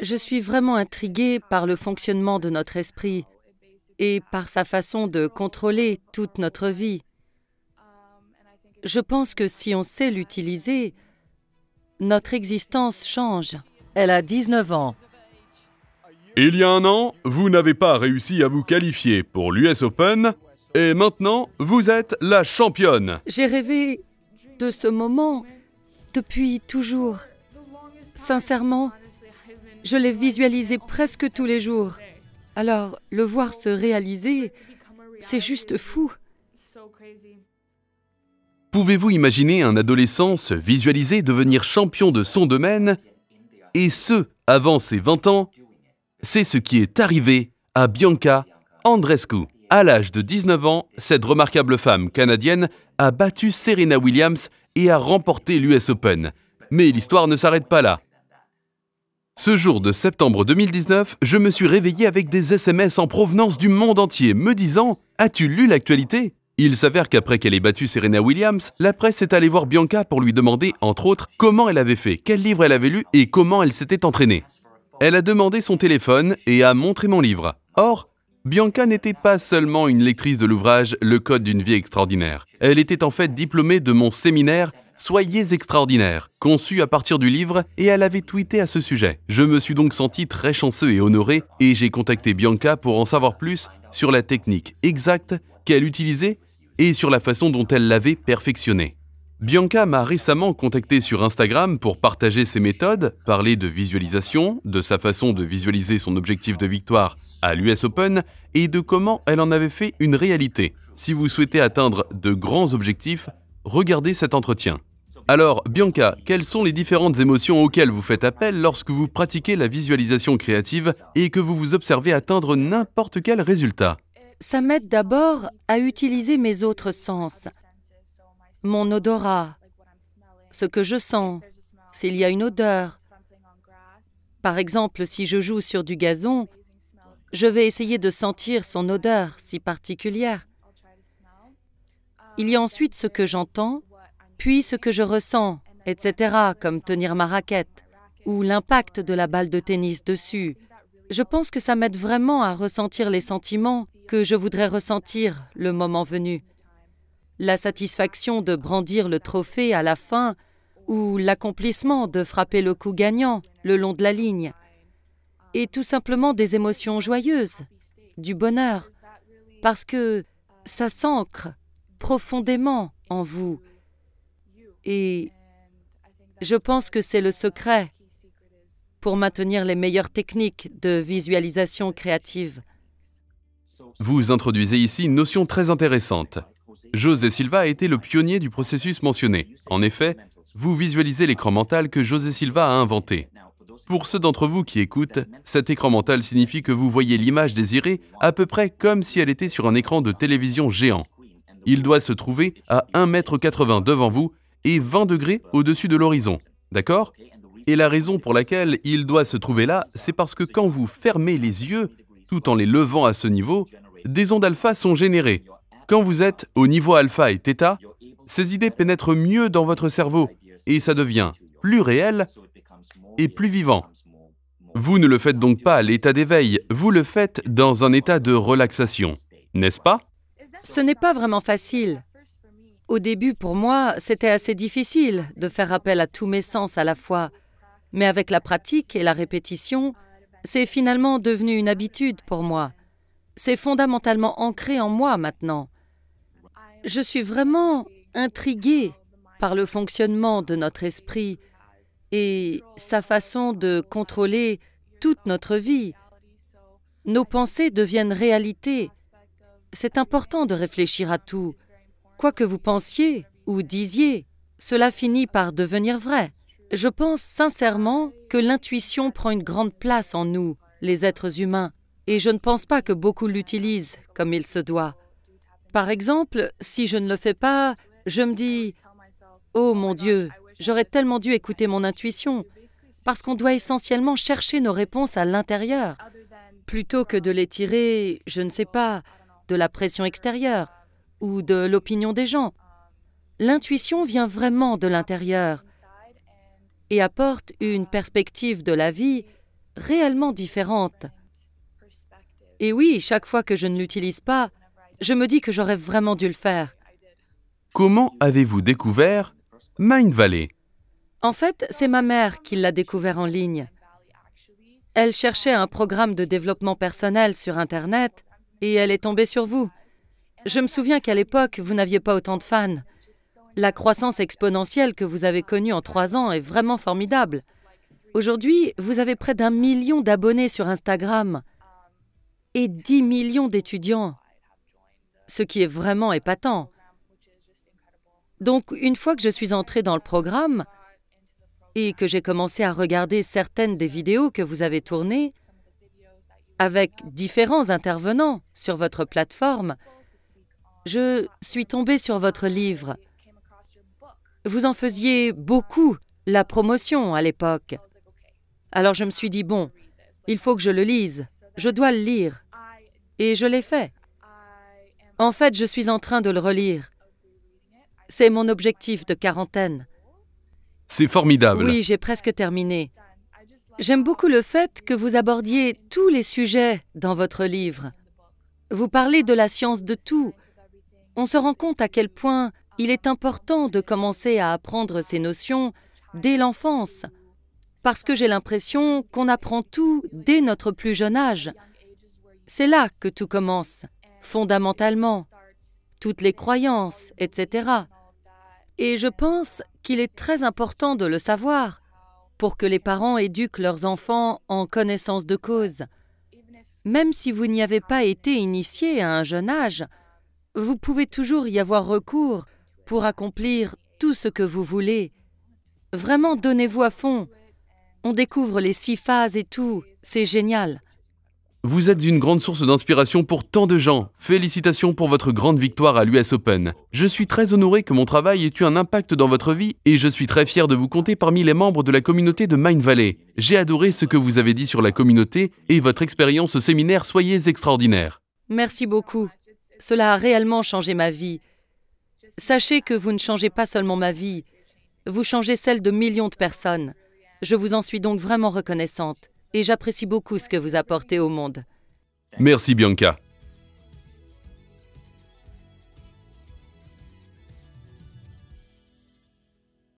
Je suis vraiment intriguée par le fonctionnement de notre esprit et par sa façon de contrôler toute notre vie. Je pense que si on sait l'utiliser, notre existence change. Elle a 19 ans. Il y a un an, vous n'avez pas réussi à vous qualifier pour l'US Open et maintenant, vous êtes la championne. J'ai rêvé de ce moment depuis toujours. Sincèrement, je l'ai visualisé presque tous les jours. Alors, le voir se réaliser, c'est juste fou. Pouvez-vous imaginer un adolescent se visualiser devenir champion de son domaine Et ce, avant ses 20 ans C'est ce qui est arrivé à Bianca Andrescu. À l'âge de 19 ans, cette remarquable femme canadienne a battu Serena Williams et a remporté l'US Open. Mais l'histoire ne s'arrête pas là. Ce jour de septembre 2019, je me suis réveillé avec des SMS en provenance du monde entier me disant « As-tu lu l'actualité ?» Il s'avère qu'après qu'elle ait battu Serena Williams, la presse est allée voir Bianca pour lui demander, entre autres, comment elle avait fait, quel livre elle avait lu et comment elle s'était entraînée. Elle a demandé son téléphone et a montré mon livre. Or, Bianca n'était pas seulement une lectrice de l'ouvrage Le Code d'une vie extraordinaire. Elle était en fait diplômée de mon séminaire Soyez extraordinaire, conçu à partir du livre, et elle avait tweeté à ce sujet. Je me suis donc senti très chanceux et honoré, et j'ai contacté Bianca pour en savoir plus sur la technique exacte qu'elle utilisait et sur la façon dont elle l'avait perfectionnée. Bianca m'a récemment contacté sur Instagram pour partager ses méthodes, parler de visualisation, de sa façon de visualiser son objectif de victoire à l'US Open et de comment elle en avait fait une réalité. Si vous souhaitez atteindre de grands objectifs, regardez cet entretien. Alors, Bianca, quelles sont les différentes émotions auxquelles vous faites appel lorsque vous pratiquez la visualisation créative et que vous vous observez atteindre n'importe quel résultat Ça m'aide d'abord à utiliser mes autres sens, mon odorat, ce que je sens, s'il y a une odeur. Par exemple, si je joue sur du gazon, je vais essayer de sentir son odeur si particulière. Il y a ensuite ce que j'entends, puis ce que je ressens, etc., comme tenir ma raquette, ou l'impact de la balle de tennis dessus. Je pense que ça m'aide vraiment à ressentir les sentiments que je voudrais ressentir le moment venu. La satisfaction de brandir le trophée à la fin ou l'accomplissement de frapper le coup gagnant le long de la ligne. Et tout simplement des émotions joyeuses, du bonheur, parce que ça s'ancre profondément en vous. Et je pense que c'est le secret pour maintenir les meilleures techniques de visualisation créative. Vous introduisez ici une notion très intéressante. José Silva a été le pionnier du processus mentionné. En effet, vous visualisez l'écran mental que José Silva a inventé. Pour ceux d'entre vous qui écoutent, cet écran mental signifie que vous voyez l'image désirée à peu près comme si elle était sur un écran de télévision géant. Il doit se trouver à 1,80 m devant vous et 20 degrés au-dessus de l'horizon. D'accord Et la raison pour laquelle il doit se trouver là, c'est parce que quand vous fermez les yeux, tout en les levant à ce niveau, des ondes alpha sont générées. Quand vous êtes au niveau alpha et θ, ces idées pénètrent mieux dans votre cerveau et ça devient plus réel et plus vivant. Vous ne le faites donc pas à l'état d'éveil, vous le faites dans un état de relaxation, n'est-ce pas Ce n'est pas vraiment facile. Au début, pour moi, c'était assez difficile de faire appel à tous mes sens à la fois, mais avec la pratique et la répétition, c'est finalement devenu une habitude pour moi. C'est fondamentalement ancré en moi maintenant. Je suis vraiment intriguée par le fonctionnement de notre esprit et sa façon de contrôler toute notre vie. Nos pensées deviennent réalité. C'est important de réfléchir à tout, Quoi que vous pensiez ou disiez, cela finit par devenir vrai. Je pense sincèrement que l'intuition prend une grande place en nous, les êtres humains, et je ne pense pas que beaucoup l'utilisent comme il se doit. Par exemple, si je ne le fais pas, je me dis « Oh mon Dieu, j'aurais tellement dû écouter mon intuition », parce qu'on doit essentiellement chercher nos réponses à l'intérieur, plutôt que de les tirer, je ne sais pas, de la pression extérieure ou de l'opinion des gens. L'intuition vient vraiment de l'intérieur et apporte une perspective de la vie réellement différente. Et oui, chaque fois que je ne l'utilise pas, je me dis que j'aurais vraiment dû le faire. Comment avez-vous découvert Mindvalley En fait, c'est ma mère qui l'a découvert en ligne. Elle cherchait un programme de développement personnel sur Internet et elle est tombée sur vous. Je me souviens qu'à l'époque, vous n'aviez pas autant de fans. La croissance exponentielle que vous avez connue en trois ans est vraiment formidable. Aujourd'hui, vous avez près d'un million d'abonnés sur Instagram et 10 millions d'étudiants, ce qui est vraiment épatant. Donc, une fois que je suis entré dans le programme et que j'ai commencé à regarder certaines des vidéos que vous avez tournées avec différents intervenants sur votre plateforme, je suis tombée sur votre livre. Vous en faisiez beaucoup la promotion à l'époque. Alors je me suis dit, bon, il faut que je le lise. Je dois le lire. Et je l'ai fait. En fait, je suis en train de le relire. C'est mon objectif de quarantaine. C'est formidable. Oui, j'ai presque terminé. J'aime beaucoup le fait que vous abordiez tous les sujets dans votre livre. Vous parlez de la science de tout, on se rend compte à quel point il est important de commencer à apprendre ces notions dès l'enfance, parce que j'ai l'impression qu'on apprend tout dès notre plus jeune âge. C'est là que tout commence, fondamentalement, toutes les croyances, etc. Et je pense qu'il est très important de le savoir pour que les parents éduquent leurs enfants en connaissance de cause. Même si vous n'y avez pas été initié à un jeune âge, vous pouvez toujours y avoir recours pour accomplir tout ce que vous voulez. Vraiment, donnez-vous à fond. On découvre les six phases et tout. C'est génial. Vous êtes une grande source d'inspiration pour tant de gens. Félicitations pour votre grande victoire à l'US Open. Je suis très honoré que mon travail ait eu un impact dans votre vie et je suis très fier de vous compter parmi les membres de la communauté de Mind Valley. J'ai adoré ce que vous avez dit sur la communauté et votre expérience au séminaire. Soyez extraordinaire. Merci beaucoup. Cela a réellement changé ma vie. Sachez que vous ne changez pas seulement ma vie, vous changez celle de millions de personnes. Je vous en suis donc vraiment reconnaissante et j'apprécie beaucoup ce que vous apportez au monde. Merci Bianca.